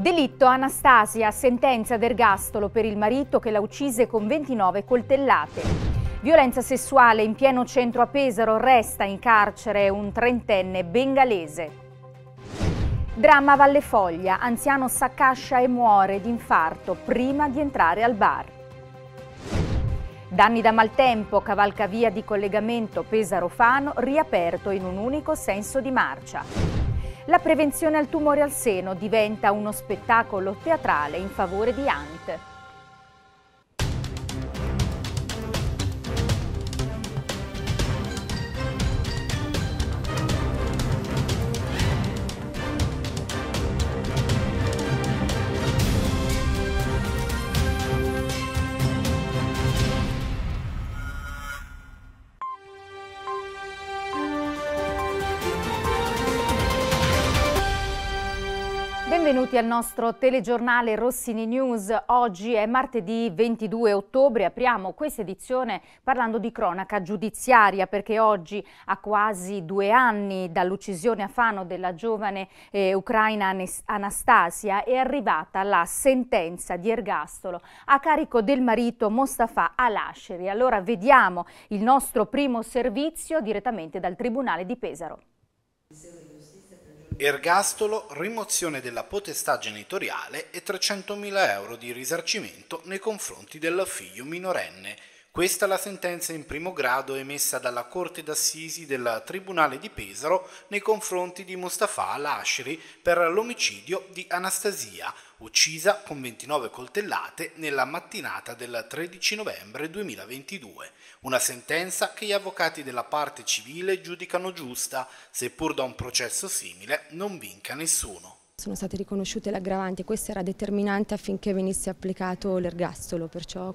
Delitto Anastasia, sentenza d'ergastolo per il marito che la uccise con 29 coltellate. Violenza sessuale in pieno centro a Pesaro resta in carcere un trentenne bengalese. Dramma Valle Foglia, anziano s'accascia e muore di infarto prima di entrare al bar. Danni da maltempo, cavalcavia di collegamento Pesaro-Fano riaperto in un unico senso di marcia. La prevenzione al tumore al seno diventa uno spettacolo teatrale in favore di Ant. benvenuti al nostro telegiornale Rossini News. Oggi è martedì 22 ottobre, apriamo questa edizione parlando di cronaca giudiziaria perché oggi a quasi due anni dall'uccisione a Fano della giovane eh, ucraina Anastasia è arrivata la sentenza di ergastolo a carico del marito Mostafa Alasceri. Allora vediamo il nostro primo servizio direttamente dal Tribunale di Pesaro ergastolo, rimozione della potestà genitoriale e 300.000 euro di risarcimento nei confronti del figlio minorenne questa è la sentenza in primo grado emessa dalla Corte d'Assisi del Tribunale di Pesaro nei confronti di Mustafa al-Ashri per l'omicidio di Anastasia, uccisa con 29 coltellate nella mattinata del 13 novembre 2022. Una sentenza che gli avvocati della parte civile giudicano giusta, seppur da un processo simile non vinca nessuno. Sono state riconosciute l'aggravanti e questa era determinante affinché venisse applicato l'ergastolo, perciò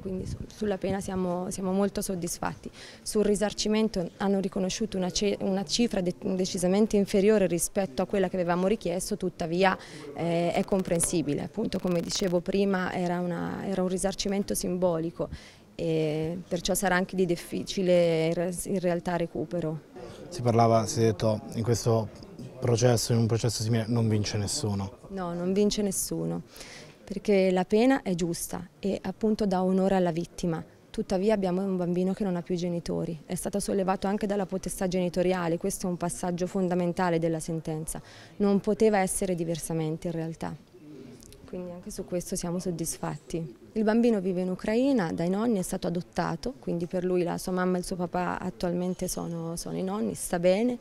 sulla pena siamo, siamo, molto soddisfatti. Sul risarcimento hanno riconosciuto una, una cifra de decisamente inferiore rispetto a quella che avevamo richiesto, tuttavia eh, è comprensibile, appunto come dicevo prima era, una, era un risarcimento simbolico e perciò sarà anche di difficile in realtà recupero. Si parlava, si è detto, in questo processo, in un processo simile, non vince nessuno. No, non vince nessuno, perché la pena è giusta e appunto dà onore alla vittima. Tuttavia abbiamo un bambino che non ha più genitori, è stato sollevato anche dalla potestà genitoriale, questo è un passaggio fondamentale della sentenza, non poteva essere diversamente in realtà. Quindi anche su questo siamo soddisfatti. Il bambino vive in Ucraina, dai nonni, è stato adottato, quindi per lui la sua mamma e il suo papà attualmente sono, sono i nonni, sta bene,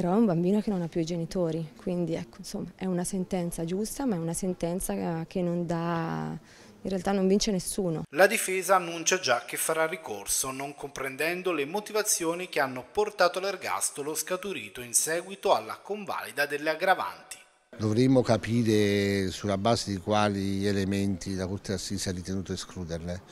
però è un bambino che non ha più i genitori, quindi ecco, insomma, è una sentenza giusta, ma è una sentenza eh, che non dà in realtà non vince nessuno. La difesa annuncia già che farà ricorso, non comprendendo le motivazioni che hanno portato all'ergastolo scaturito in seguito alla convalida delle aggravanti. Dovremmo capire sulla base di quali elementi la Corte d'Assise ha ritenuto escluderle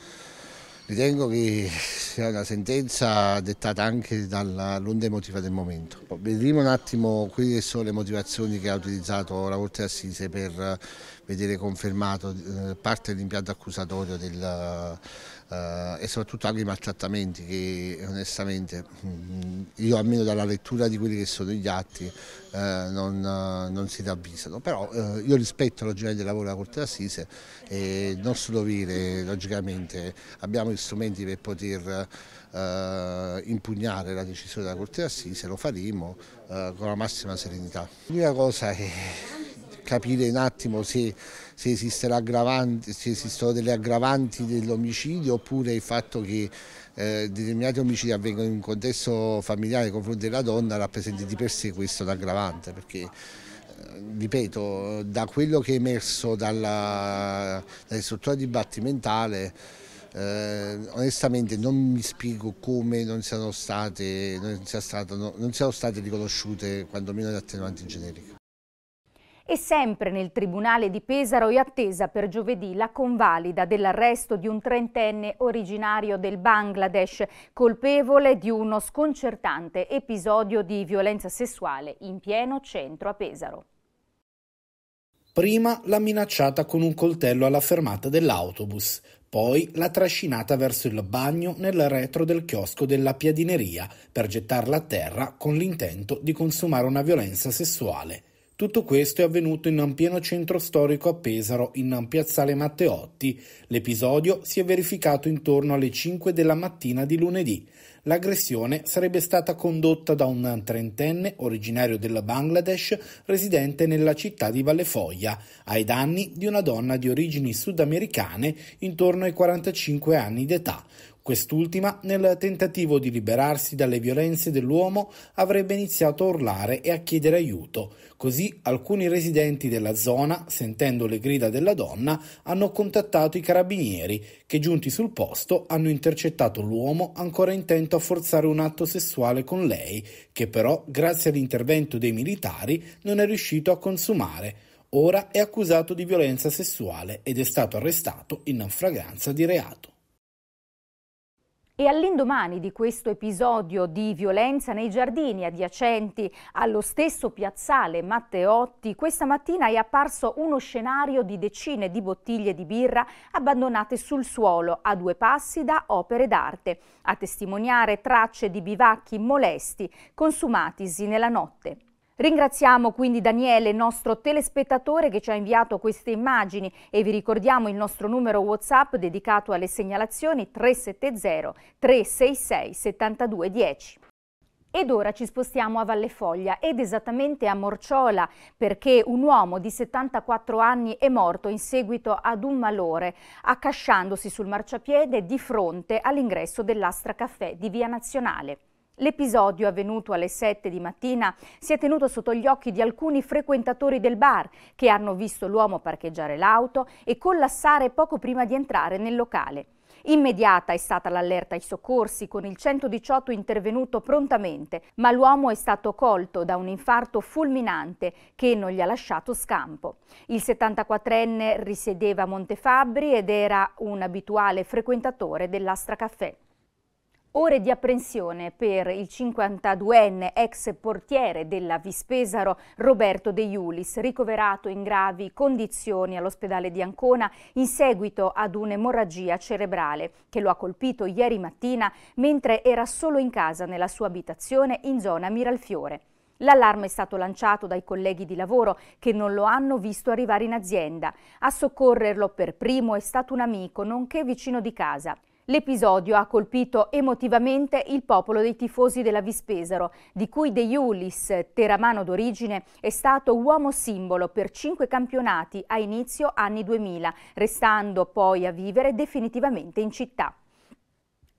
Ritengo che sia una sentenza dettata anche dall'onda emotiva del momento. Vedremo un attimo quelle che sono le motivazioni che ha utilizzato la Corte Assise per vedere confermato eh, parte dell'impianto accusatorio del, eh, e soprattutto anche i maltrattamenti che onestamente mm, io almeno dalla lettura di quelli che sono gli atti eh, non, non, si ravvisano, però eh, io rispetto logicamente il lavoro della Corte d'Assise e il nostro dovere logicamente abbiamo gli strumenti per poter eh, impugnare la decisione della Corte d'Assise, lo faremo con la massima serenità. L'unica cosa è capire un attimo se, se, se esistono delle aggravanti dell'omicidio oppure il fatto che eh, determinati omicidi avvengono in un contesto familiare nei confronti della donna rappresenta di per sé questo un aggravante perché eh, ripeto, da quello che è emerso dalla, struttura dibattimentale, eh, onestamente non mi spiego come non siano state, non sia stato, non siano state riconosciute quantomeno le attenuanti generiche. E sempre nel Tribunale di Pesaro è attesa per giovedì la convalida dell'arresto di un trentenne originario del Bangladesh, colpevole di uno sconcertante episodio di violenza sessuale in pieno centro a Pesaro. Prima l'ha minacciata con un coltello alla fermata dell'autobus, poi l'ha trascinata verso il bagno nel retro del chiosco della piadineria per gettarla a terra con l'intento di consumare una violenza sessuale. Tutto questo è avvenuto in un pieno centro storico a Pesaro, in piazzale Matteotti. L'episodio si è verificato intorno alle 5 della mattina di lunedì. L'aggressione sarebbe stata condotta da un trentenne originario del Bangladesh residente nella città di Vallefoglia, ai danni di una donna di origini sudamericane intorno ai 45 anni d'età. Quest'ultima, nel tentativo di liberarsi dalle violenze dell'uomo, avrebbe iniziato a urlare e a chiedere aiuto. Così alcuni residenti della zona, sentendo le grida della donna, hanno contattato i carabinieri, che giunti sul posto hanno intercettato l'uomo ancora intento a forzare un atto sessuale con lei, che però, grazie all'intervento dei militari, non è riuscito a consumare. Ora è accusato di violenza sessuale ed è stato arrestato in naufraganza di reato. E all'indomani di questo episodio di violenza nei giardini adiacenti allo stesso piazzale Matteotti, questa mattina è apparso uno scenario di decine di bottiglie di birra abbandonate sul suolo a due passi da opere d'arte, a testimoniare tracce di bivacchi molesti consumatisi nella notte. Ringraziamo quindi Daniele, nostro telespettatore, che ci ha inviato queste immagini e vi ricordiamo il nostro numero WhatsApp dedicato alle segnalazioni 370 366 7210. Ed ora ci spostiamo a Valle Foglia ed esattamente a Morciola perché un uomo di 74 anni è morto in seguito ad un malore accasciandosi sul marciapiede di fronte all'ingresso dell'Astra Caffè di Via Nazionale. L'episodio avvenuto alle 7 di mattina si è tenuto sotto gli occhi di alcuni frequentatori del bar che hanno visto l'uomo parcheggiare l'auto e collassare poco prima di entrare nel locale. Immediata è stata l'allerta ai soccorsi, con il 118 intervenuto prontamente, ma l'uomo è stato colto da un infarto fulminante che non gli ha lasciato scampo. Il 74enne risiedeva a Montefabbri ed era un abituale frequentatore dell'Astra Caffè. Ore di apprensione per il 52enne ex portiere della Vispesaro Roberto De Iulis, ricoverato in gravi condizioni all'ospedale di Ancona in seguito ad un'emorragia cerebrale che lo ha colpito ieri mattina mentre era solo in casa nella sua abitazione in zona Miralfiore. L'allarme è stato lanciato dai colleghi di lavoro che non lo hanno visto arrivare in azienda. A soccorrerlo per primo è stato un amico, nonché vicino di casa. L'episodio ha colpito emotivamente il popolo dei tifosi della Vispesaro, di cui De Iulis, teramano d'origine, è stato uomo simbolo per cinque campionati a inizio anni 2000, restando poi a vivere definitivamente in città.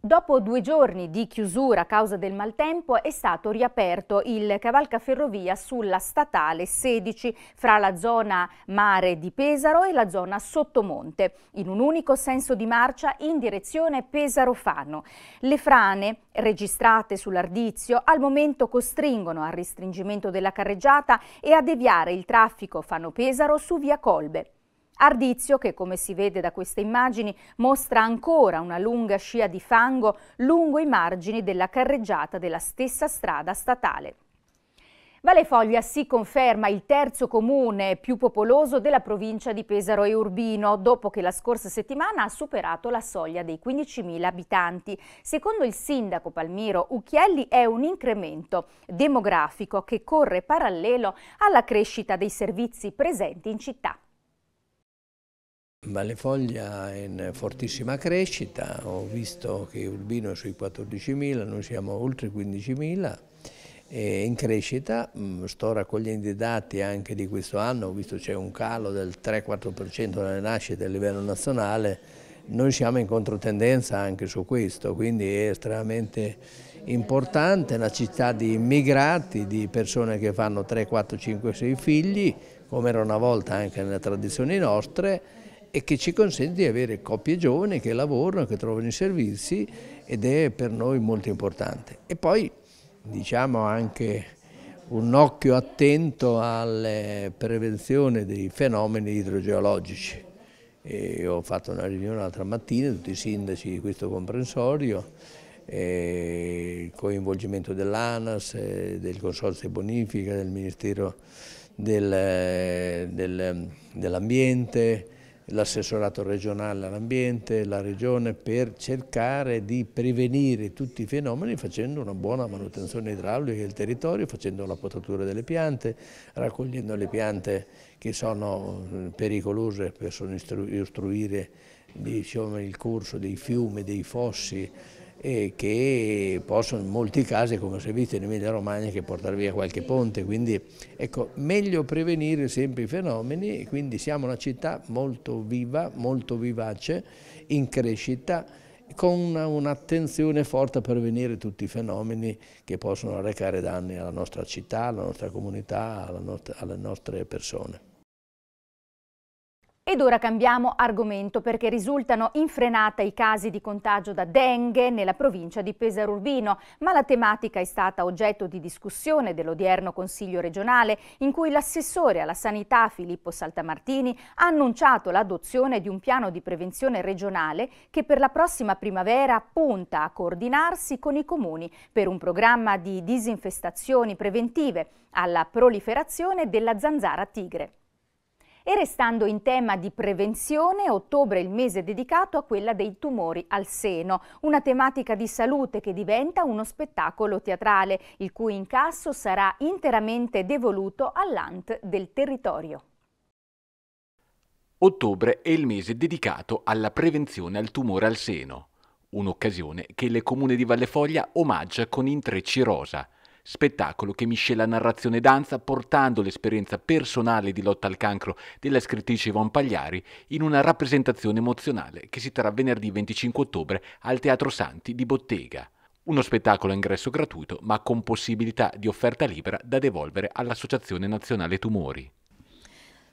Dopo due giorni di chiusura a causa del maltempo è stato riaperto il cavalcaferrovia sulla statale 16 fra la zona mare di Pesaro e la zona sottomonte, in un unico senso di marcia in direzione Pesaro-Fano. Le frane registrate sull'Ardizio al momento costringono al restringimento della carreggiata e a deviare il traffico Fano-Pesaro su via Colbe. Ardizio, che come si vede da queste immagini, mostra ancora una lunga scia di fango lungo i margini della carreggiata della stessa strada statale. Valefoglia si conferma il terzo comune più popoloso della provincia di Pesaro e Urbino, dopo che la scorsa settimana ha superato la soglia dei 15.000 abitanti. Secondo il sindaco Palmiro Ucchielli è un incremento demografico che corre parallelo alla crescita dei servizi presenti in città. Vallefoglia è in fortissima crescita, ho visto che Urbino è sui 14.000, noi siamo oltre 15.000 in crescita, mm, sto raccogliendo i dati anche di questo anno, ho visto c'è un calo del 3-4% nelle nascite a livello nazionale, noi siamo in controtendenza anche su questo, quindi è estremamente importante, una città di immigrati, di persone che fanno 3, 4, 5, 6 figli, come era una volta anche nelle tradizioni nostre, e che ci consente di avere coppie giovani che lavorano, che trovano i servizi ed è per noi molto importante. E poi diciamo anche un occhio attento alla prevenzione dei fenomeni idrogeologici. E ho fatto una riunione l'altra mattina, tutti i sindaci di questo comprensorio, il coinvolgimento dell'ANAS, del Consorzio Bonifica, del Ministero del, del, dell'Ambiente, l'assessorato regionale all'ambiente, la regione, per cercare di prevenire tutti i fenomeni facendo una buona manutenzione idraulica del territorio, facendo la potatura delle piante, raccogliendo le piante che sono eh, pericolose per sono istruire diciamo, il corso dei fiumi, dei fossi, e che possono in molti casi, come si è visto in Emilia Romagna, che portare via qualche ponte. Quindi ecco, meglio prevenire sempre i fenomeni, quindi siamo una città molto viva, molto vivace, in crescita, con un'attenzione forte a prevenire tutti i fenomeni che possono arrecare danni alla nostra città, alla nostra comunità, alla nostra, alle nostre persone. Ed ora cambiamo argomento perché risultano in i casi di contagio da dengue nella provincia di Pesaro Urbino, ma la tematica è stata oggetto di discussione dell'odierno Consiglio regionale in cui l'assessore alla sanità Filippo Saltamartini ha annunciato l'adozione di un piano di prevenzione regionale che per la prossima primavera punta a coordinarsi con i comuni per un programma di disinfestazioni preventive alla proliferazione della zanzara tigre. E restando in tema di prevenzione, ottobre è il mese dedicato a quella dei tumori al seno, una tematica di salute che diventa uno spettacolo teatrale, il cui incasso sarà interamente devoluto all'ANT del territorio. Ottobre è il mese dedicato alla prevenzione al tumore al seno, un'occasione che il comune di Vallefoglia omaggia con intrecci rosa, Spettacolo che miscela narrazione e danza portando l'esperienza personale di lotta al cancro della scrittrice Ivon Pagliari in una rappresentazione emozionale che si terrà venerdì 25 ottobre al Teatro Santi di Bottega. Uno spettacolo a ingresso gratuito ma con possibilità di offerta libera da devolvere all'Associazione Nazionale Tumori.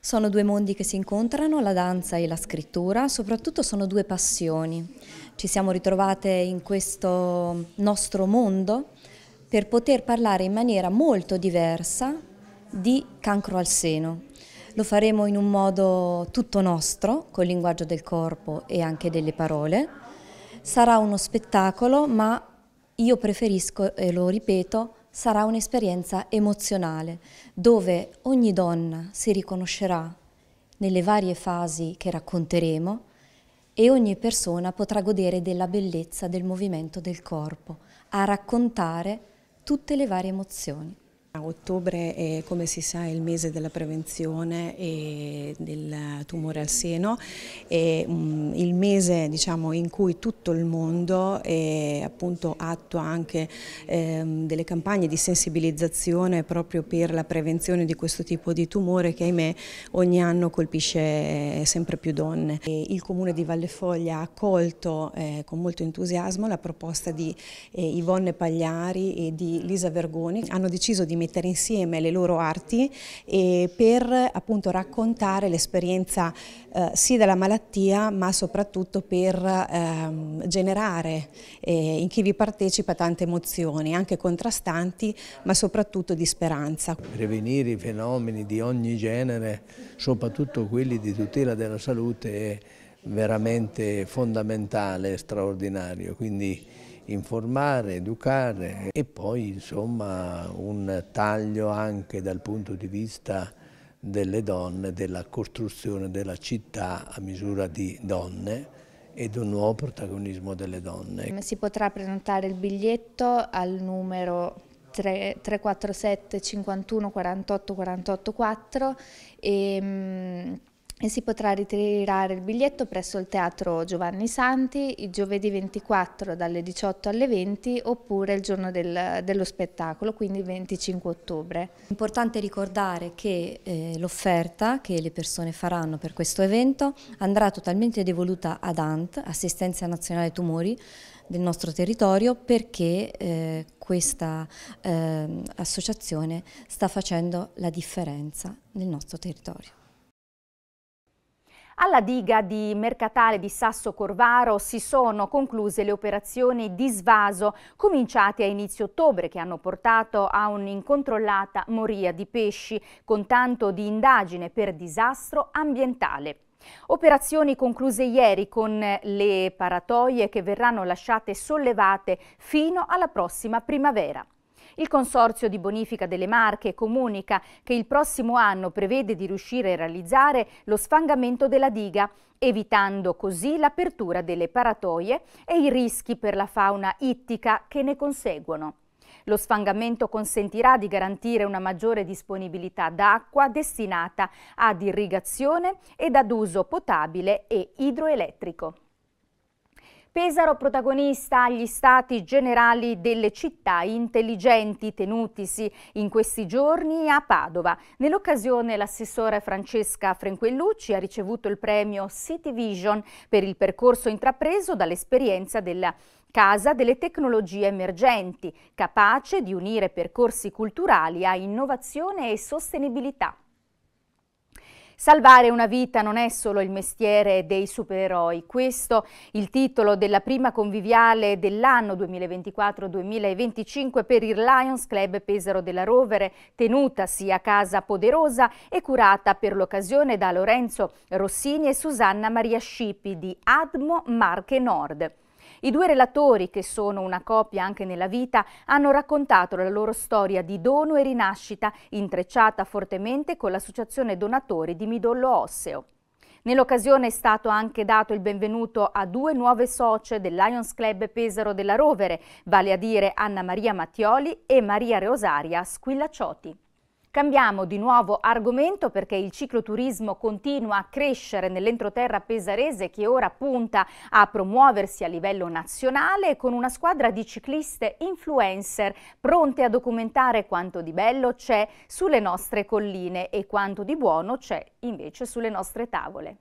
Sono due mondi che si incontrano, la danza e la scrittura, soprattutto sono due passioni. Ci siamo ritrovate in questo nostro mondo per poter parlare in maniera molto diversa di cancro al seno. Lo faremo in un modo tutto nostro, col linguaggio del corpo e anche delle parole. Sarà uno spettacolo, ma io preferisco, e lo ripeto, sarà un'esperienza emozionale, dove ogni donna si riconoscerà nelle varie fasi che racconteremo e ogni persona potrà godere della bellezza del movimento del corpo, a raccontare tutte le varie emozioni. Ottobre è come si sa il mese della prevenzione e del tumore al seno, è mm, il mese diciamo, in cui tutto il mondo è, appunto, attua anche eh, delle campagne di sensibilizzazione proprio per la prevenzione di questo tipo di tumore che ahimè ogni anno colpisce eh, sempre più donne. E il comune di Vallefoglia ha accolto eh, con molto entusiasmo la proposta di eh, Ivonne Pagliari e di Lisa Vergoni, hanno deciso di mettere mettere insieme le loro arti e per appunto raccontare l'esperienza eh, sì della malattia ma soprattutto per ehm, generare eh, in chi vi partecipa tante emozioni, anche contrastanti ma soprattutto di speranza. Prevenire i fenomeni di ogni genere, soprattutto quelli di tutela della salute è veramente fondamentale e straordinario, quindi informare, educare e poi insomma un taglio anche dal punto di vista delle donne, della costruzione della città a misura di donne ed un nuovo protagonismo delle donne. Si potrà prenotare il biglietto al numero 347 51 48 48 4 e e si potrà ritirare il biglietto presso il Teatro Giovanni Santi il giovedì 24 dalle 18 alle 20 oppure il giorno del, dello spettacolo, quindi il 25 ottobre. Importante ricordare che eh, l'offerta che le persone faranno per questo evento andrà totalmente devoluta ad ANT, Assistenza Nazionale Tumori, del nostro territorio perché eh, questa eh, associazione sta facendo la differenza nel nostro territorio. Alla diga di Mercatale di Sasso Corvaro si sono concluse le operazioni di svaso cominciate a inizio ottobre che hanno portato a un'incontrollata moria di pesci con tanto di indagine per disastro ambientale. Operazioni concluse ieri con le paratoie che verranno lasciate sollevate fino alla prossima primavera. Il Consorzio di Bonifica delle Marche comunica che il prossimo anno prevede di riuscire a realizzare lo sfangamento della diga, evitando così l'apertura delle paratoie e i rischi per la fauna ittica che ne conseguono. Lo sfangamento consentirà di garantire una maggiore disponibilità d'acqua destinata ad irrigazione ed ad uso potabile e idroelettrico. Pesaro protagonista agli stati generali delle città intelligenti tenutisi in questi giorni a Padova. Nell'occasione l'assessora Francesca Frenquellucci ha ricevuto il premio City Vision per il percorso intrapreso dall'esperienza della Casa delle tecnologie emergenti, capace di unire percorsi culturali a innovazione e sostenibilità. Salvare una vita non è solo il mestiere dei supereroi, questo il titolo della prima conviviale dell'anno 2024-2025 per il Lions Club Pesaro della Rovere, tenutasi a Casa Poderosa e curata per l'occasione da Lorenzo Rossini e Susanna Maria Scipi di Admo Marche Nord. I due relatori, che sono una coppia anche nella vita, hanno raccontato la loro storia di dono e rinascita, intrecciata fortemente con l'associazione donatori di midollo osseo. Nell'occasione è stato anche dato il benvenuto a due nuove socie del Lions Club Pesaro della Rovere, vale a dire Anna Maria Mattioli e Maria Rosaria Squillacciotti. Cambiamo di nuovo argomento perché il cicloturismo continua a crescere nell'entroterra pesarese che ora punta a promuoversi a livello nazionale con una squadra di cicliste influencer pronte a documentare quanto di bello c'è sulle nostre colline e quanto di buono c'è invece sulle nostre tavole.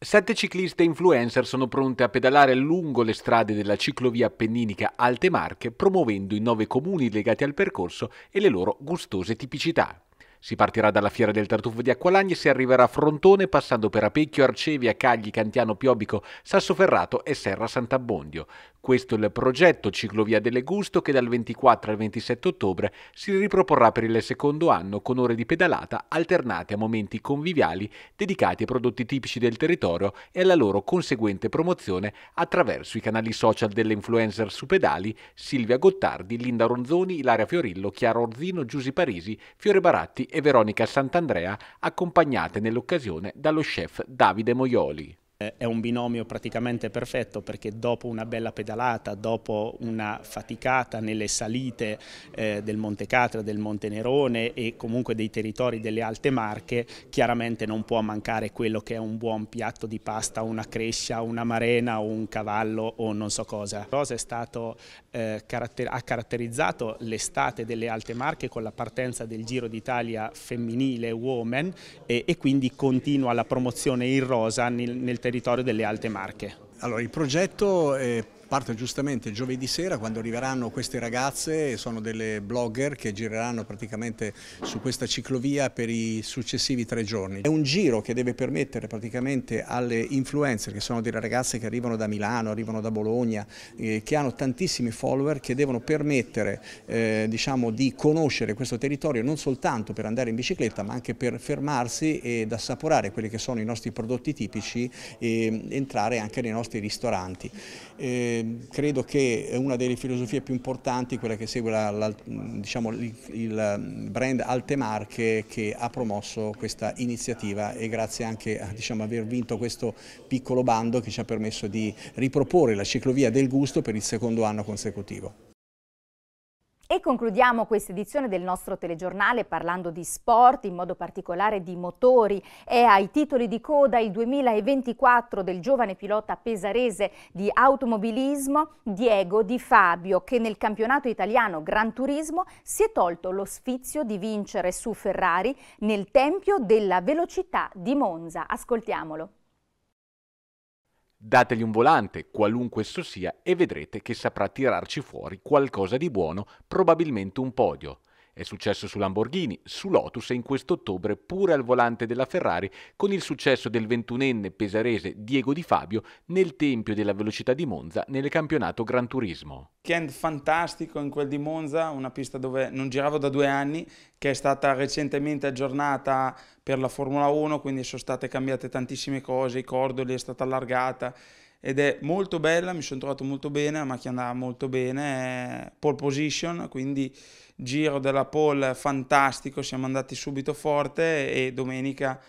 Sette cicliste influencer sono pronte a pedalare lungo le strade della ciclovia appenninica Alte Marche, promuovendo i nove comuni legati al percorso e le loro gustose tipicità. Si partirà dalla Fiera del Tartufo di Acqualagni e si arriverà a Frontone passando per Apecchio, Arcevia, Cagli, Cantiano Piobico, Sassoferrato e Serra Sant'Abbondio. Questo è il progetto Ciclovia delle Gusto che dal 24 al 27 ottobre si riproporrà per il secondo anno con ore di pedalata alternate a momenti conviviali dedicati ai prodotti tipici del territorio e alla loro conseguente promozione attraverso i canali social delle influencer su pedali Silvia Gottardi, Linda Ronzoni, Ilaria Fiorillo, Chiara Orzino, Giusi Parisi, Fiore Baratti e Veronica Sant'Andrea accompagnate nell'occasione dallo chef Davide Moioli. Eh, è un binomio praticamente perfetto perché dopo una bella pedalata, dopo una faticata nelle salite eh, del Monte Catra, del Monte Nerone e comunque dei territori delle Alte Marche, chiaramente non può mancare quello che è un buon piatto di pasta, una crescia, una marena o un cavallo o non so cosa. Rosa è stato, eh, caratter ha caratterizzato l'estate delle Alte Marche con la partenza del Giro d'Italia femminile Women e, e, quindi continua la promozione in rosa nel territorio territorio delle Alte Marche. Allora, il progetto è parte giustamente giovedì sera quando arriveranno queste ragazze, sono delle blogger che gireranno praticamente su questa ciclovia per i successivi tre giorni. È un giro che deve permettere praticamente alle influencer, che sono delle ragazze che arrivano da Milano, arrivano da Bologna, eh, che hanno tantissimi follower, che devono permettere eh, diciamo, di conoscere questo territorio non soltanto per andare in bicicletta ma anche per fermarsi ed assaporare quelli che sono i nostri prodotti tipici e entrare anche nei nostri ristoranti. Eh, credo che una delle filosofie più importanti, quella che segue la, la, diciamo, il, il, mm, brand Altemarche che ha promosso questa iniziativa e grazie anche a diciamo, aver vinto questo piccolo bando che ci ha permesso di riproporre la ciclovia del gusto per il secondo anno consecutivo. E concludiamo questa edizione del nostro telegiornale parlando di sport, in modo particolare di motori. È ai titoli di coda il 2024 del giovane pilota pesarese di automobilismo Diego Di Fabio, che nel campionato italiano Gran Turismo si è tolto lo sfizio di vincere su Ferrari nel Tempio della Velocità di Monza. Ascoltiamolo. Dategli un volante, qualunque esso sia, e vedrete che saprà tirarci fuori qualcosa di buono, probabilmente un podio. È successo su Lamborghini, su Lotus e in questo ottobre pure al volante della Ferrari con il successo del ventunenne pesarese Diego Di Fabio nel Tempio della Velocità di Monza nel campionato Gran Turismo. Weekend fantastico in quel di Monza, una pista dove non giravo da due anni, che è stata recentemente aggiornata per la Formula 1, quindi sono state cambiate tantissime cose, i cordoli è stata allargata ed è molto bella, mi sono trovato molto bene, la macchina andava molto bene, pole position, quindi giro della pole fantastico, siamo andati subito forte e domenica,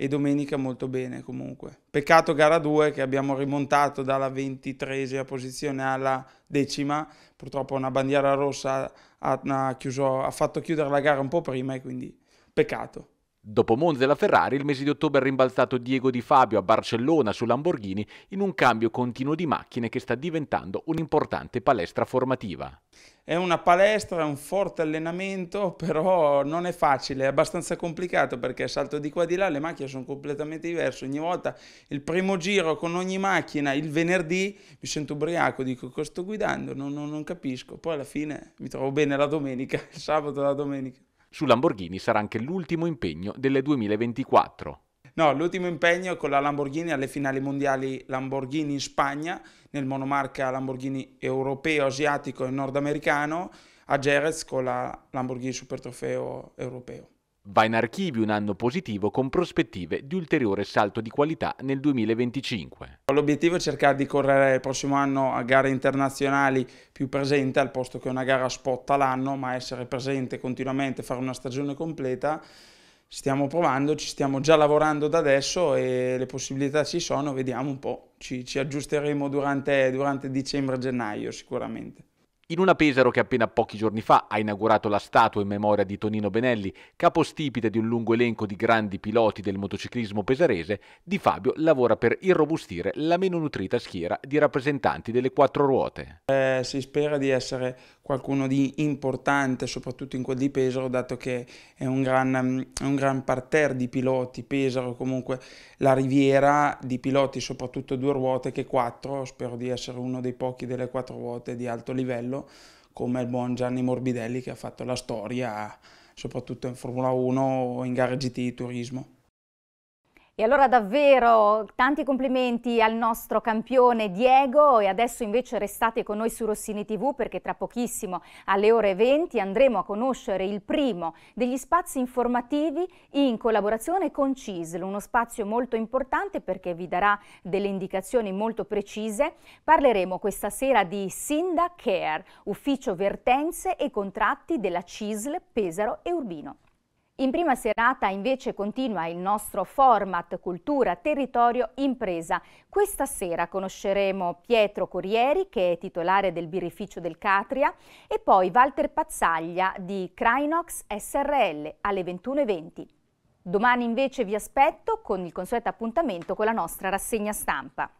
e domenica molto bene comunque. Peccato gara 2 che abbiamo rimontato dalla 23esima posizione alla decima, purtroppo una bandiera rossa ha, ha, chiuso, ha fatto chiudere la gara un po' prima e quindi peccato. Dopo Monza e la Ferrari, il mese di ottobre ha rimbalzato Diego Di Fabio a Barcellona su Lamborghini in un cambio continuo di macchine che sta diventando un'importante palestra formativa. È una palestra, è un forte allenamento, però non è facile, è abbastanza complicato perché salto di qua di là, le macchine sono completamente diverse. Ogni volta il primo giro con ogni macchina, il venerdì, mi sento ubriaco, dico cosa sto guidando, non, non, non capisco. Poi alla fine mi trovo bene la domenica, il sabato e la domenica. Su Lamborghini sarà anche l'ultimo impegno delle 2024. No, l'ultimo impegno con la Lamborghini alle finali mondiali Lamborghini in Spagna, nel monomarca Lamborghini europeo, asiatico e nordamericano, a Jerez con la Lamborghini Super Trofeo europeo. Va in archivio un anno positivo con prospettive di ulteriore salto di qualità nel 2025. L'obiettivo è cercare di correre il prossimo anno a gare internazionali più presente al posto che una gara spot all'anno, ma essere presente continuamente, fare una stagione completa. Stiamo provando, ci stiamo già lavorando da adesso e le possibilità ci sono, vediamo un po'. Ci, ci aggiusteremo durante, durante dicembre-gennaio sicuramente. In una Pesaro che appena pochi giorni fa ha inaugurato la statua in memoria di Tonino Benelli, capostipite di un lungo elenco di grandi piloti del motociclismo pesarese, Di Fabio lavora per irrobustire la meno nutrita schiera di rappresentanti delle quattro ruote. Eh, si spera di essere qualcuno di importante, soprattutto in quel di Pesaro, dato che è un gran, un gran parterre di piloti, Pesaro comunque la riviera di piloti soprattutto due ruote che quattro, spero di essere uno dei pochi delle quattro ruote di alto livello farlo, come il buon Gianni Morbidelli che ha fatto la storia soprattutto in Formula 1 o in gare GT Turismo. E allora davvero tanti complimenti al nostro campione Diego e adesso invece restate con noi su Rossini TV perché tra pochissimo alle ore 20 andremo a conoscere il primo degli spazi informativi in collaborazione con CISL, uno spazio molto importante perché vi darà delle indicazioni molto precise. Parleremo questa sera di Sinda Care, ufficio vertenze e contratti della CISL Pesaro e Urbino. In prima serata invece continua il nostro format Cultura, Territorio, Impresa. Questa sera conosceremo Pietro Corrieri, che è titolare del birrificio del Catria, e poi Walter Pazzaglia di Crinox SRL alle 21.20. Domani invece vi aspetto con il consueto appuntamento con la nostra rassegna stampa.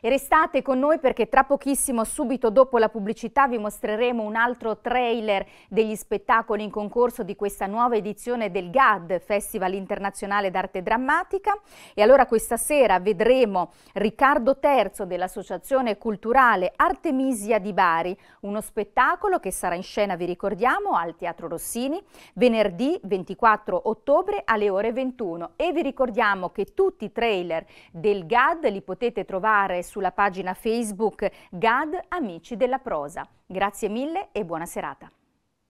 E restate con noi perché tra pochissimo, subito dopo la pubblicità, vi mostreremo un altro trailer degli spettacoli in concorso di questa nuova edizione del GAD, Festival Internazionale d'Arte Drammatica. E allora questa sera vedremo Riccardo III dell'Associazione Culturale Artemisia di Bari, uno spettacolo che sarà in scena, vi ricordiamo, al Teatro Rossini, venerdì 24 ottobre alle ore 21. E vi ricordiamo che tutti i trailer del GAD li potete trovare sulla pagina Facebook GAD Amici della Prosa. Grazie mille e buona serata.